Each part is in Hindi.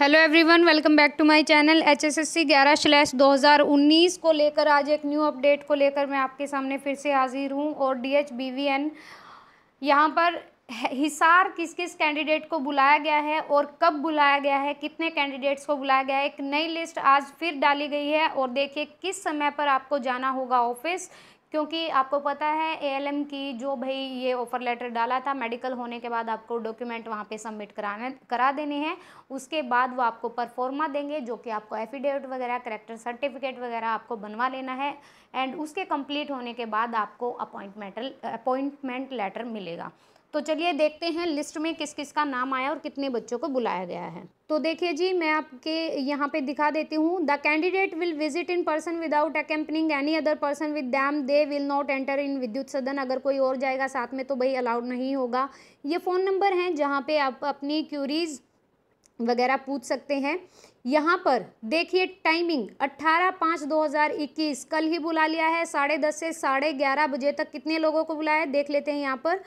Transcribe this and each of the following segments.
hello everyone welcome back to my channel H S S C ग्यारह स्लैश दो हज़ार उन्नीस को लेकर आज एक न्यू अपडेट को लेकर मैं आपके सामने फिर से हाजिर हूँ और D H B V N यहाँ पर हिसार किस किस कैंडिडेट को बुलाया गया है और कब बुलाया गया है कितने कैंडिडेट्स को बुलाया गया है एक नई लिस्ट आज फिर डाली गई है और देखिए किस समय पर आपको जाना होगा ऑफिस क्योंकि आपको पता है एएलएम की जो भाई ये ऑफ़र लेटर डाला था मेडिकल होने के बाद आपको डॉक्यूमेंट वहाँ पे सबमिट कराने करा देने हैं उसके बाद वो आपको परफॉर्मा देंगे जो कि आपको एफिडेविट वगैरह करेक्टर सर्टिफिकेट वगैरह आपको बनवा लेना है एंड उसके कंप्लीट होने के बाद आपको अपॉइंटमेंटल अपॉइंटमेंट लेटर मिलेगा तो चलिए देखते हैं लिस्ट में किस किस का नाम आया और कितने बच्चों को बुलाया गया है तो देखिए जी मैं आपके यहाँ पे दिखा देती हूँ the candidate will visit in person without accompanying any other person with them they will not enter in Vidyut Sadan अगर कोई और जाएगा साथ में तो भाई अलाउड नहीं होगा ये फ़ोन नंबर हैं जहाँ पे आप अपनी क्यूरीज़ वगैरह पूछ सकते हैं यहाँ पर देखिए टाइमिंग 18 पाँच 2021 कल ही बुला लिया है साढ़े दस से साढ़े ग्यारह बजे तक कितने लोगों को बुलाया है देख लेते हैं यहाँ पर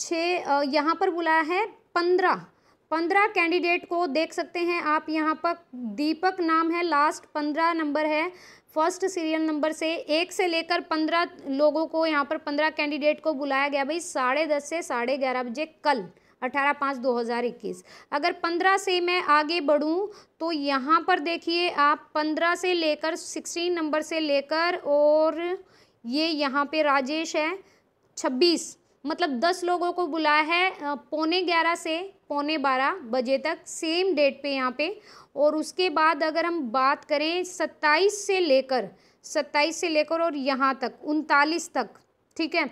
छः यहाँ पर बुलाया है पंद्रह पंद्रह कैंडिडेट को देख सकते हैं आप यहाँ पर दीपक नाम है लास्ट पंद्रह नंबर है फर्स्ट सीरियल नंबर से एक से लेकर पंद्रह लोगों को यहाँ पर पंद्रह कैंडिडेट को बुलाया गया भाई साढ़े दस से साढ़े ग्यारह बजे कल अठारह पाँच दो हज़ार इक्कीस अगर पंद्रह से मैं आगे बढ़ूँ तो यहाँ पर देखिए आप पंद्रह से लेकर सिक्सटीन नंबर से लेकर और ये यहाँ पे राजेश है छब्बीस मतलब दस लोगों को बुलाया है पौने ग्यारह से पौने बारह बजे तक सेम डेट पे यहाँ पे और उसके बाद अगर हम बात करें सत्ताईस से लेकर सत्ताईस से लेकर और यहाँ तक उनतालीस तक ठीक है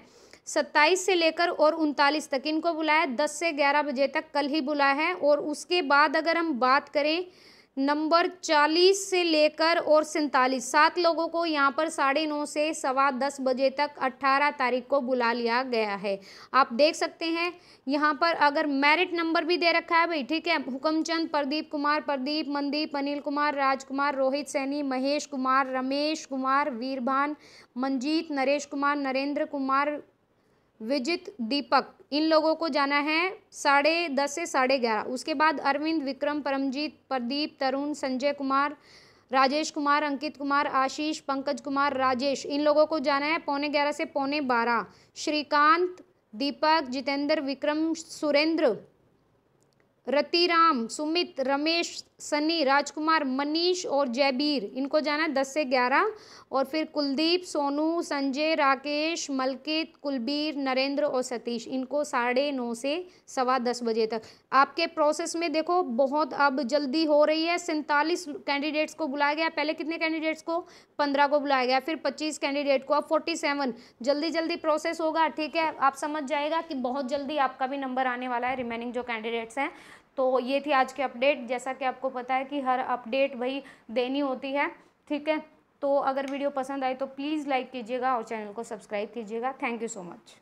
सत्ताईस से लेकर और उनतालीस तक इनको बुलाया दस से ग्यारह बजे तक कल ही बुलाया है और उसके बाद अगर हम बात करें नंबर चालीस से लेकर और सैंतालीस सात लोगों को यहाँ पर साढ़े नौ से सवा दस बजे तक अट्ठारह तारीख को बुला लिया गया है आप देख सकते हैं यहाँ पर अगर मेरिट नंबर भी दे रखा है भाई ठीक है हुकमचंद प्रदीप कुमार प्रदीप मनदीप अनिल कुमार राजकुमार रोहित सैनी महेश कुमार रमेश कुमार वीरभान मंजीत नरेश कुमार नरेंद्र कुमार विजित दीपक इन लोगों को जाना है साढ़े दस से साढ़े ग्यारह उसके बाद अरविंद विक्रम परमजीत प्रदीप तरुण संजय कुमार राजेश कुमार अंकित कुमार आशीष पंकज कुमार राजेश इन लोगों को जाना है पौने ग्यारह से पौने बारह श्रीकांत दीपक जितेंद्र विक्रम सुरेंद्र रतिराम सुमित रमेश सनी राजकुमार मनीष और जयबीर इनको जाना है दस से ग्यारह और फिर कुलदीप सोनू संजय राकेश मलकित कुलबीर नरेंद्र और सतीश इनको साढ़े नौ से सवा दस बजे तक आपके प्रोसेस में देखो बहुत अब जल्दी हो रही है सैंतालीस कैंडिडेट्स को बुलाया गया पहले कितने कैंडिडेट्स को पंद्रह को बुलाया गया फिर पच्चीस कैंडिडेट को अब फोर्टी सेवन जल्दी जल्दी प्रोसेस होगा ठीक है आप समझ जाएगा कि बहुत जल्दी आपका भी नंबर आने वाला है रिमेनिंग जो कैंडिडेट्स हैं तो ये थी आज की अपडेट जैसा कि आपको पता है कि हर अपडेट भाई देनी होती है ठीक है तो अगर वीडियो पसंद आए तो प्लीज़ लाइक कीजिएगा और चैनल को सब्सक्राइब कीजिएगा थैंक यू सो मच